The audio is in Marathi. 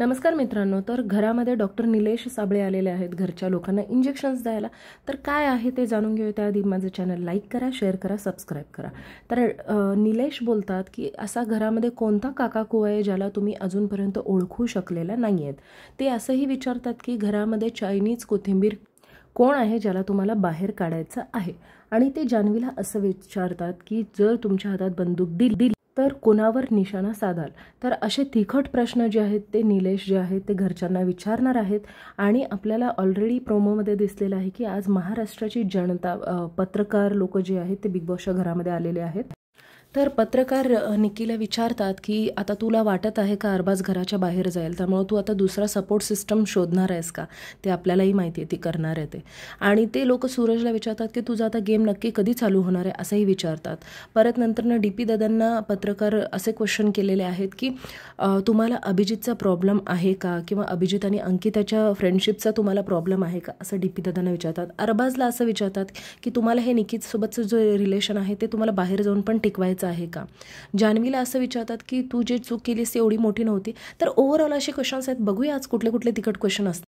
नमस्कार मित्रांनो तर घरामध्ये डॉक्टर निलेश साबळे आलेले आहेत घरच्या लोकांना इंजेक्शन्स द्यायला तर काय आहे ते जाणून घेऊ त्याआधी माझं चॅनल लाईक करा शेअर करा सबस्क्राईब करा तर निलेश बोलतात की असा घरामध्ये कोणता काकाकू आहे ज्याला तुम्ही अजूनपर्यंत ओळखू शकलेला नाही आहेत ते असंही विचारतात की घरामध्ये चायनीज कोथिंबीर कोण आहे ज्याला तुम्हाला बाहेर काढायचं आहे आणि ते जान्हवीला असं विचारतात की जर तुमच्या हातात बंदूक दिली तर कोणावर निशाणा साधाल तर असे तिखट प्रश्न जे आहेत ते निलेश जे आहेत ते घरच्यांना विचारणार आहेत आणि आपल्याला ऑलरेडी प्रोमोमध्ये दिसलेलं आहे की आज महाराष्ट्राची जनता पत्रकार लोक जे आहेत ते बिग बॉसच्या घरामध्ये आलेले आहेत तर पत्रकार निकीला विचारतात की आता तुला वाटत आहे का अरबाज घराच्या बाहेर जाईल त्यामुळं तू आता दुसरा सपोर्ट सिस्टम शोधणार आहेस का ते आपल्यालाही माहिती आहे ती करणार आहे ते आणि ते लोक सूरजला विचारतात की तुझा आता गेम नक्की कधी चालू होणार आहे असंही विचारतात परत नंतरनं डी पी दादांना पत्रकार असे क्वेश्चन केलेले आहेत की तुम्हाला अभिजितचा प्रॉब्लेम आहे का किंवा अभिजित आणि अंकिताच्या फ्रेंडशिपचा तुम्हाला प्रॉब्लेम आहे का असं डी पी दादांना विचारतात अरबाजला असं विचारतात की तुम्हाला हे निकीतसोबतचं जे रिलेशन आहे ते तुम्हाला बाहेर जाऊन पण टिकवायचं आहे का जान्हवीला असं विचारतात की तू जे चूक केलीस एवढी मोठी नव्हती तर ओव्हरऑल असे क्वेश्चन्स आहेत बघूया आज कुठले कुठले तिकट क्वेश्चन असतात